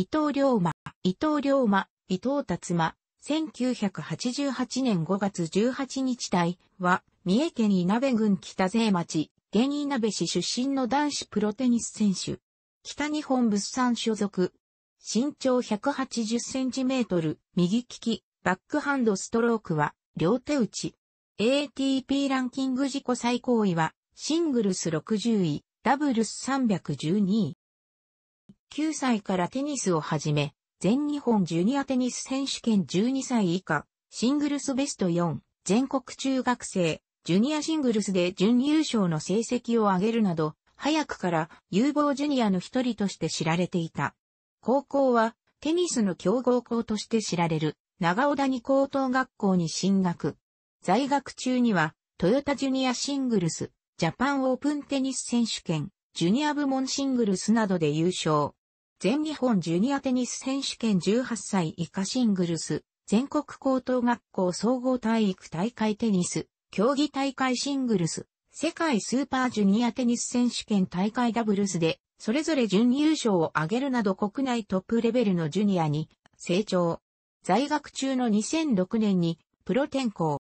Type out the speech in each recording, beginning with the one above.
伊藤龍馬、伊藤龍馬、伊藤達馬、1988年5月18日台は、三重県稲部郡北勢町、現稲部市出身の男子プロテニス選手。北日本物産所属。身長180センチメートル、右利き、バックハンドストロークは、両手打ち。ATP ランキング自己最高位は、シングルス60位、ダブルス312位。9歳からテニスを始め、全日本ジュニアテニス選手権12歳以下、シングルスベスト4、全国中学生、ジュニアシングルスで準優勝の成績を上げるなど、早くから有望ジュニアの一人として知られていた。高校はテニスの強豪校として知られる長尾谷高等学校に進学。在学中にはトヨタジュニアシングルスジャパンオープンテニス選手権ジュニア部門シングルスなどで優勝。全日本ジュニアテニス選手権18歳以下シングルス、全国高等学校総合体育大会テニス、競技大会シングルス、世界スーパージュニアテニス選手権大会ダブルスで、それぞれ準優勝を挙げるなど国内トップレベルのジュニアに成長。在学中の2006年にプロ転向。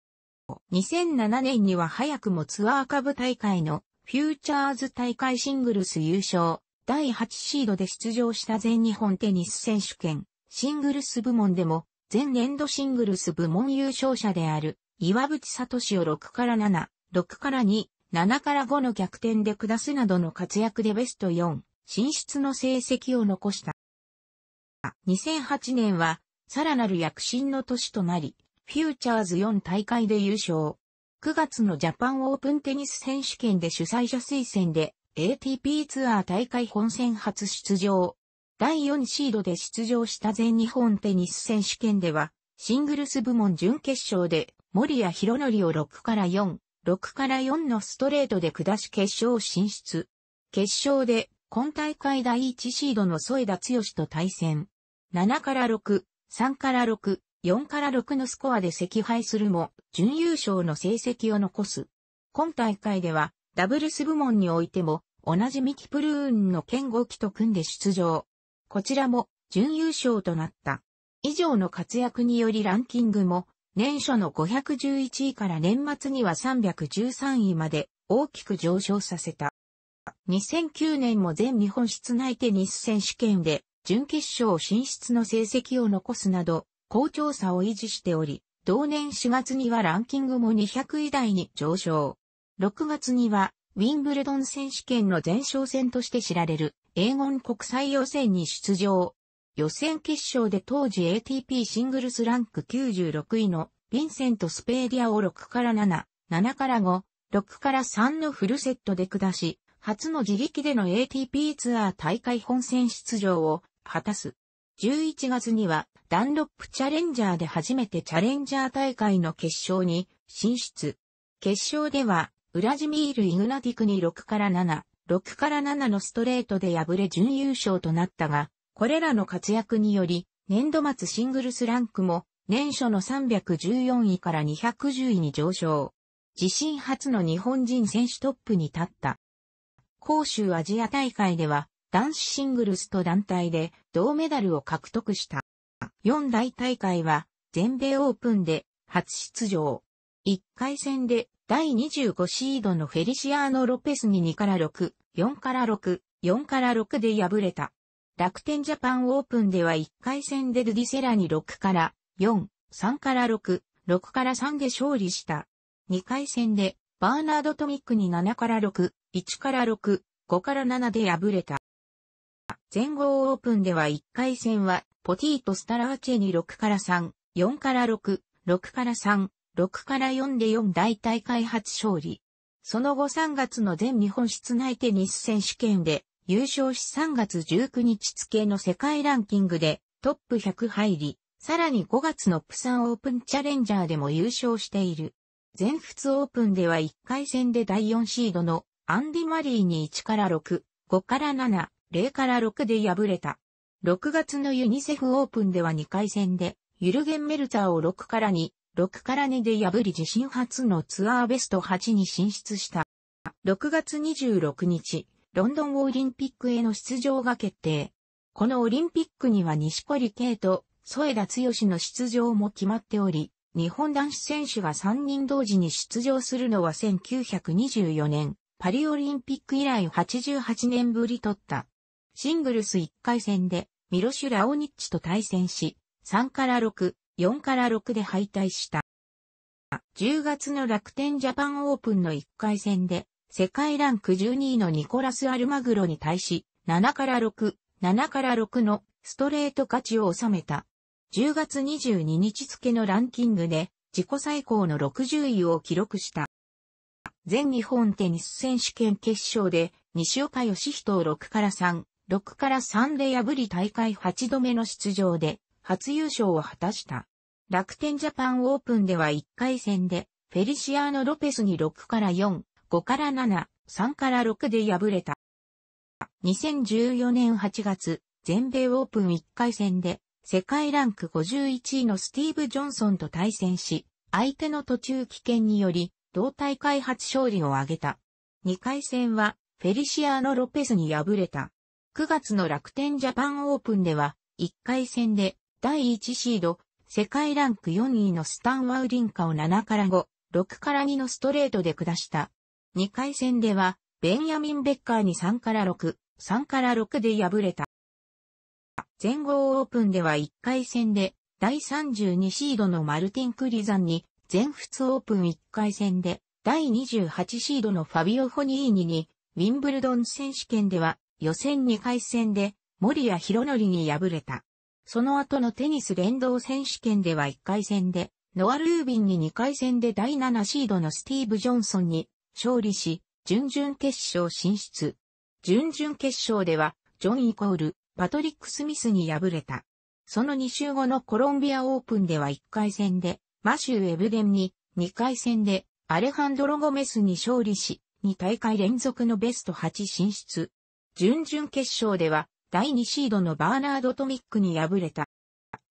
2007年には早くもツアー下部大会のフューチャーズ大会シングルス優勝、第8シードで出場した全日本テニス選手権、シングルス部門でも、前年度シングルス部門優勝者である、岩渕聡を6から7、6から2、7から5の逆転で下すなどの活躍でベスト4、進出の成績を残した。2008年は、さらなる躍進の年となり、フューチャーズ4大会で優勝。9月のジャパンオープンテニス選手権で主催者推薦で ATP ツアー大会本戦初出場。第4シードで出場した全日本テニス選手権では、シングルス部門準決勝で、森谷博則を6から4、6から4のストレートで下し決勝進出。決勝で、今大会第1シードの添田剛と対戦。7から6、3から6、4から6のスコアで惜敗するも、準優勝の成績を残す。今大会では、ダブルス部門においても、同じミキプルーンの剣豪機と組んで出場。こちらも、準優勝となった。以上の活躍によりランキングも、年初の511位から年末には313位まで大きく上昇させた。2009年も全日本室内テニス選手権で準決勝進出の成績を残すなど、好調さを維持しており、同年4月にはランキングも200位台に上昇。6月には、ウィンブルドン選手権の前哨戦として知られる、英語国際予選に出場。予選決勝で当時 ATP シングルスランク96位のヴィンセント・スペーディアを6から7、7から5、6から3のフルセットで下し、初の自力での ATP ツアー大会本戦出場を果たす。11月にはダンロップチャレンジャーで初めてチャレンジャー大会の決勝に進出。決勝では、ウラジミール・イグナティクに6から7、6から7のストレートで敗れ準優勝となったが、これらの活躍により、年度末シングルスランクも、年初の314位から210位に上昇。自身初の日本人選手トップに立った。杭州アジア大会では、男子シングルスと団体で銅メダルを獲得した。四大大会は全米オープンで初出場。1回戦で第25シードのフェリシアーノ・ロペスに2から6、4から6、4から6で敗れた。楽天ジャパンオープンでは1回戦でドゥディセラに6から4、3から6、6から3で勝利した。2回戦でバーナード・トミックに7から6、1から6、5から7で敗れた。全豪オープンでは1回戦は、ポティとスタラーチェに6から3、4から6、6から3、6から4で4大大会初勝利。その後3月の全日本室内テニス選手権で優勝し3月19日付の世界ランキングでトップ100入り、さらに5月のプサンオープンチャレンジャーでも優勝している。全仏オープンでは1回戦で第4シードのアンディ・マリーに1から6、5から7、0から6で敗れた。6月のユニセフオープンでは2回戦で、ユルゲン・メルツァーを6から2、6から2で破り自身初のツアーベスト8に進出した。6月26日、ロンドンオリンピックへの出場が決定。このオリンピックには西堀圭と添田剛の出場も決まっており、日本男子選手が3人同時に出場するのは1924年、パリオリンピック以来88年ぶりとった。シングルス1回戦でミロシュ・ラオニッチと対戦し、3から6、4から6で敗退した。10月の楽天ジャパンオープンの1回戦で、世界ランク12位のニコラス・アルマグロに対し、7から6、7から6のストレート勝ちを収めた。10月22日付のランキングで自己最高の60位を記録した。全日本テニス選手権決勝で西岡義人を6から3、6から3で破り大会8度目の出場で初優勝を果たした。楽天ジャパンオープンでは1回戦でフェリシアーノ・ロペスに6から4、5から7、3から6で敗れた。2014年8月、全米オープン1回戦で世界ランク51位のスティーブ・ジョンソンと対戦し、相手の途中棄権により、同大会初勝利を挙げた。2回戦は、フェリシアーノ・ロペスに敗れた。9月の楽天ジャパンオープンでは、1回戦で第1シード、世界ランク4位のスタンワウリンカを7から5、6から2のストレートで下した。2回戦では、ベンヤミン・ベッカーに3から6、3から6で敗れた。全豪オープンでは1回戦で、第32シードのマルティン・クリザンに、全仏オープン1回戦で、第28シードのファビオ・ホニーニに、ウィンブルドン選手権では、予選2回戦で森谷博則に敗れた。その後のテニス連動選手権では1回戦で、ノア・ルービンに2回戦で第7シードのスティーブ・ジョンソンに勝利し、準々決勝進出。準々決勝では、ジョンイコール、パトリック・スミスに敗れた。その2週後のコロンビアオープンでは1回戦で、マシュー・エブデンに、2回戦で、アレハンドロ・ゴメスに勝利し、2大会連続のベスト8進出。準々決勝では、第2シードのバーナード・トミックに敗れた。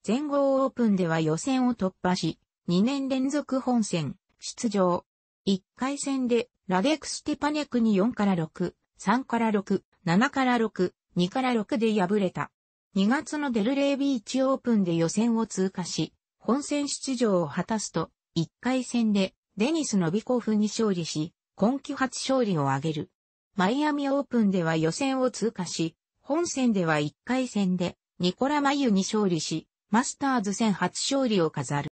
全豪オープンでは予選を突破し、2年連続本戦、出場。1回戦で、ラデク・ステパネクに4から6、3から6、7から6、2から6で敗れた。2月のデルレービーチオープンで予選を通過し、本戦出場を果たすと、1回戦でデニス・ノビコフに勝利し、今季初勝利を挙げる。マイアミオープンでは予選を通過し、本戦では1回戦でニコラ・マユに勝利し、マスターズ戦初勝利を飾る。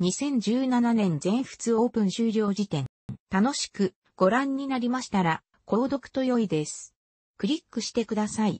2017年全仏オープン終了時点。楽しくご覧になりましたら、購読と良いです。クリックしてください。